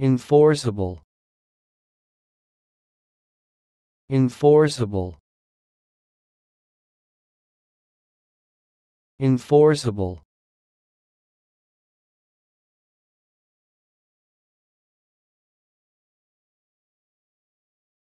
enforceable enforceable enforceable